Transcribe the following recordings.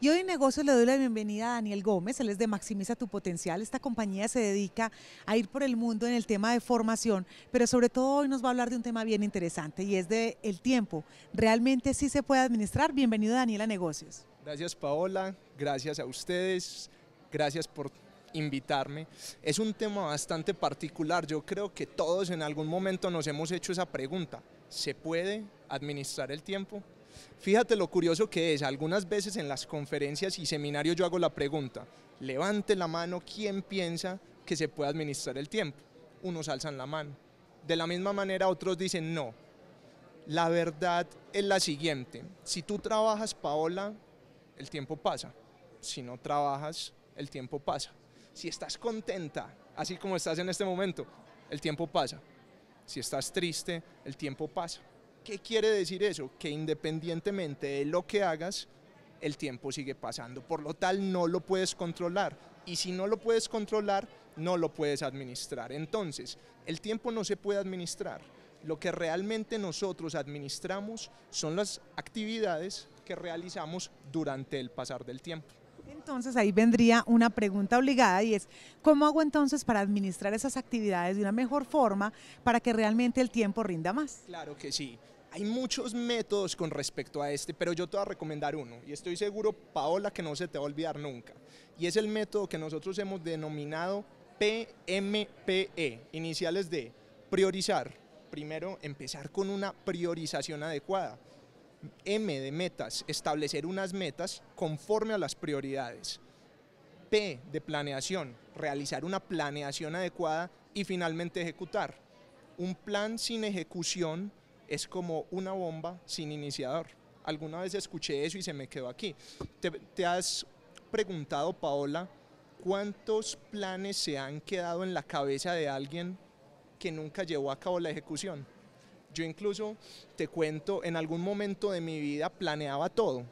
Y hoy en Negocios le doy la bienvenida a Daniel Gómez, él es de Maximiza tu Potencial. Esta compañía se dedica a ir por el mundo en el tema de formación, pero sobre todo hoy nos va a hablar de un tema bien interesante y es de el tiempo. ¿Realmente sí se puede administrar? Bienvenido Daniel a Negocios. Gracias Paola, gracias a ustedes, gracias por invitarme. Es un tema bastante particular, yo creo que todos en algún momento nos hemos hecho esa pregunta. ¿Se puede administrar el tiempo? Fíjate lo curioso que es, algunas veces en las conferencias y seminarios yo hago la pregunta, levante la mano ¿quién piensa que se puede administrar el tiempo. Unos alzan la mano. De la misma manera otros dicen no. La verdad es la siguiente, si tú trabajas, Paola, el tiempo pasa. Si no trabajas, el tiempo pasa. Si estás contenta, así como estás en este momento, el tiempo pasa. Si estás triste, el tiempo pasa. ¿Qué quiere decir eso? Que independientemente de lo que hagas, el tiempo sigue pasando. Por lo tal, no lo puedes controlar. Y si no lo puedes controlar, no lo puedes administrar. Entonces, el tiempo no se puede administrar. Lo que realmente nosotros administramos son las actividades que realizamos durante el pasar del tiempo. Entonces ahí vendría una pregunta obligada y es, ¿cómo hago entonces para administrar esas actividades de una mejor forma para que realmente el tiempo rinda más? Claro que sí. Hay muchos métodos con respecto a este, pero yo te voy a recomendar uno, y estoy seguro, Paola, que no se te va a olvidar nunca. Y es el método que nosotros hemos denominado PMPE, iniciales de priorizar. Primero, empezar con una priorización adecuada. M de metas, establecer unas metas conforme a las prioridades. P de planeación, realizar una planeación adecuada y finalmente ejecutar. Un plan sin ejecución es como una bomba sin iniciador. Alguna vez escuché eso y se me quedó aquí. ¿Te, has preguntado, Paola, cuántos planes se han quedado en la cabeza de alguien que nunca llevó a cabo la ejecución? Yo incluso te cuento, en algún momento de mi vida planeaba todo,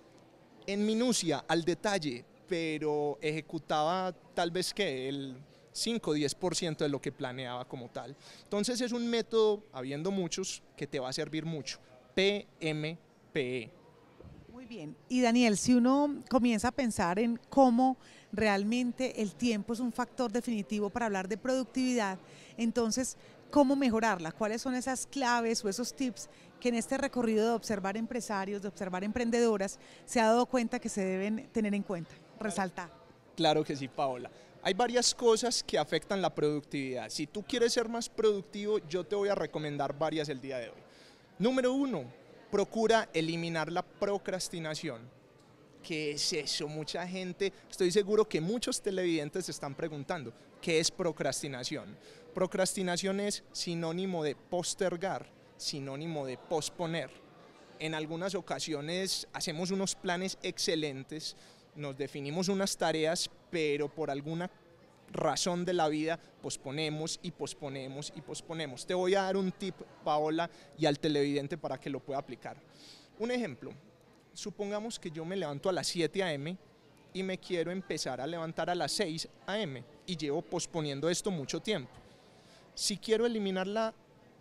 en minucia, al detalle, pero ejecutaba tal vez que el 5 o 10% de lo que planeaba como tal. Entonces es un método, habiendo muchos, que te va a servir mucho. PMPE. Muy bien. Y Daniel, si uno comienza a pensar en cómo realmente el tiempo es un factor definitivo para hablar de productividad, entonces, ¿cómo mejorarla? ¿Cuáles son esas claves o esos tips que en este recorrido de observar empresarios, de observar emprendedoras, se ha dado cuenta que se deben tener en cuenta, resaltar? Claro que sí, Paola. Hay varias cosas que afectan la productividad. Si tú quieres ser más productivo, yo te voy a recomendar varias el día de hoy. Número uno, procura eliminar la procrastinación. ¿Qué es eso? Mucha gente, estoy seguro que muchos televidentes se están preguntando, ¿qué es procrastinación? Procrastinación es sinónimo de postergar, sinónimo de posponer. En algunas ocasiones hacemos unos planes excelentes, nos definimos unas tareas, pero por alguna razón de la vida posponemos y posponemos y posponemos. Te voy a dar un tip, Paola, y al televidente para que lo pueda aplicar. Un ejemplo, supongamos que yo me levanto a las 7 a.m. y me quiero empezar a levantar a las 6 a.m. y llevo posponiendo esto mucho tiempo. Si quiero eliminar la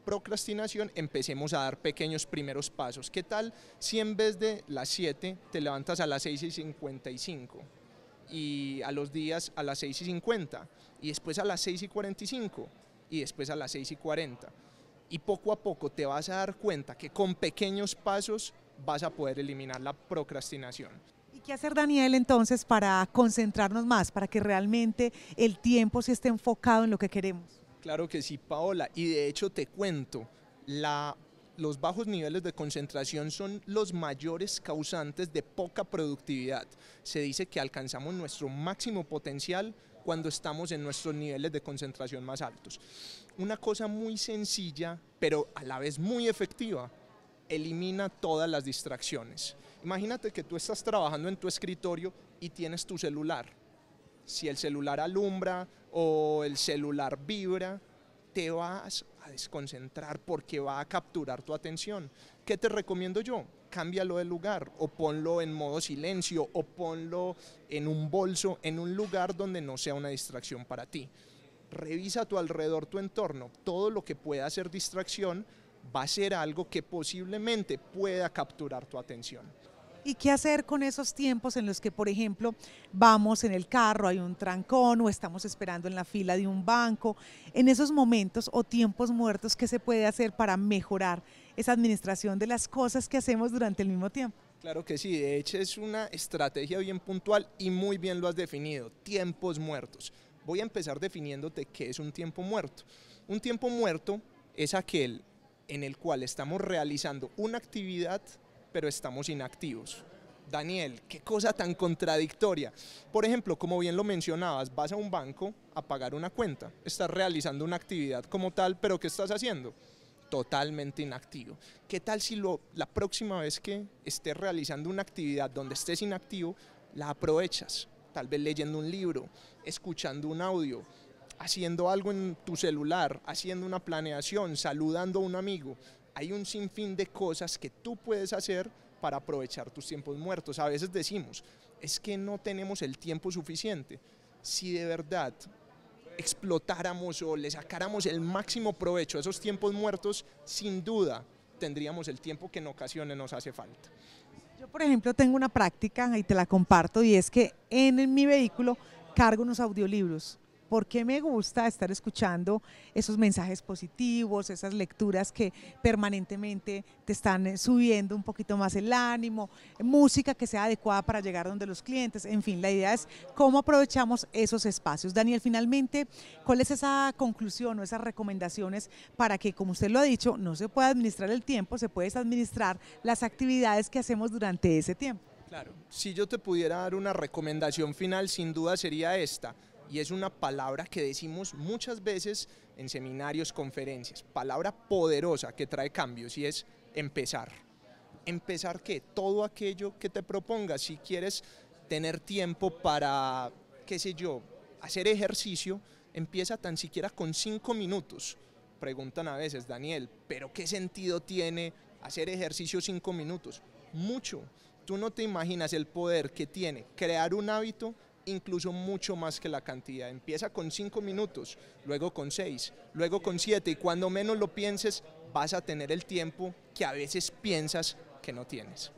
procrastinación empecemos a dar pequeños primeros pasos. ¿Qué tal si en vez de las 7 te levantas a las 6 y 55? y a los días a las 6 y 50 y después a las 6 y 45 y después a las 6 y 40 y poco a poco te vas a dar cuenta que con pequeños pasos vas a poder eliminar la procrastinación. ¿Y qué hacer Daniel entonces para concentrarnos más, para que realmente el tiempo se esté enfocado en lo que queremos? Claro que sí, Paola. Y de hecho te cuento, los bajos niveles de concentración son los mayores causantes de poca productividad. Se dice que alcanzamos nuestro máximo potencial cuando estamos en nuestros niveles de concentración más altos. Una cosa muy sencilla, pero a la vez muy efectiva, elimina todas las distracciones. Imagínate que tú estás trabajando en tu escritorio y tienes tu celular. Si el celular alumbra, o el celular vibra, te vas a desconcentrar porque va a capturar tu atención. ¿Qué te recomiendo yo? Cámbialo de lugar o ponlo en modo silencio o ponlo en un bolso, en un lugar donde no sea una distracción para ti. Revisa a tu alrededor, tu entorno. Todo lo que pueda ser distracción va a ser algo que posiblemente pueda capturar tu atención y qué hacer con esos tiempos en los que, por ejemplo, vamos en el carro, hay un trancón o estamos esperando en la fila de un banco. En esos momentos o tiempos muertos, ¿qué se puede hacer para mejorar esa administración de las cosas que hacemos durante el mismo tiempo? Claro que sí, de hecho es una estrategia bien puntual y muy bien lo has definido, tiempos muertos. Voy a empezar definiéndote qué es un tiempo muerto. Un tiempo muerto es aquel en el cual estamos realizando una actividad pero estamos inactivos. Daniel, qué cosa tan contradictoria. Por ejemplo, como bien lo mencionabas, vas a un banco a pagar una cuenta, estás realizando una actividad como tal, pero ¿qué estás haciendo? Totalmente inactivo. ¿Qué tal si lo, la próxima vez que estés realizando una actividad donde estés inactivo, la aprovechas? Tal vez leyendo un libro, escuchando un audio, haciendo algo en tu celular, haciendo una planeación, saludando a un amigo, hay un sinfín de cosas que tú puedes hacer para aprovechar tus tiempos muertos. A veces decimos, es que no tenemos el tiempo suficiente. Si de verdad explotáramos o le sacáramos el máximo provecho a esos tiempos muertos, sin duda tendríamos el tiempo que en ocasiones nos hace falta. Yo, por ejemplo, tengo una práctica y te la comparto y es que en mi vehículo cargo unos audiolibros ¿Por qué me gusta estar escuchando esos mensajes positivos, esas lecturas que permanentemente te están eh, subiendo un poquito más el ánimo, música que sea adecuada para llegar donde los clientes, en fin, la idea es cómo aprovechamos esos espacios. Daniel, finalmente, ¿cuál es esa conclusión o esas recomendaciones para que, como usted lo ha dicho, no se pueda administrar el tiempo, se puede administrar las actividades que hacemos durante ese tiempo? Claro, si yo te pudiera dar una recomendación final, sin duda sería esta y es una palabra que decimos muchas veces en seminarios, conferencias, palabra poderosa que trae cambios y es empezar. ¿Empezar qué? Todo aquello que te propongas. Si quieres tener tiempo para, qué sé yo, hacer ejercicio, empieza tan siquiera con cinco minutos. Preguntan a veces, Daniel, ¿pero qué sentido tiene hacer ejercicio cinco minutos? Mucho. Tú no te imaginas el poder que tiene crear un hábito incluso mucho más que la cantidad. Empieza con cinco minutos, luego con seis, luego con siete y cuando menos lo pienses vas a tener el tiempo que a veces piensas que no tienes.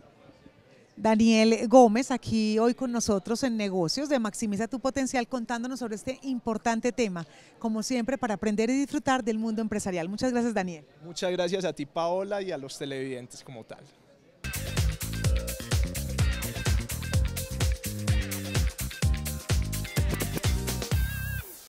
Daniel Gómez, aquí hoy con nosotros en Negocios de Maximiza tu Potencial, contándonos sobre este importante tema, como siempre, para aprender y disfrutar del mundo empresarial. Muchas gracias, Daniel. Muchas gracias a ti, Paola, y a los televidentes como tal.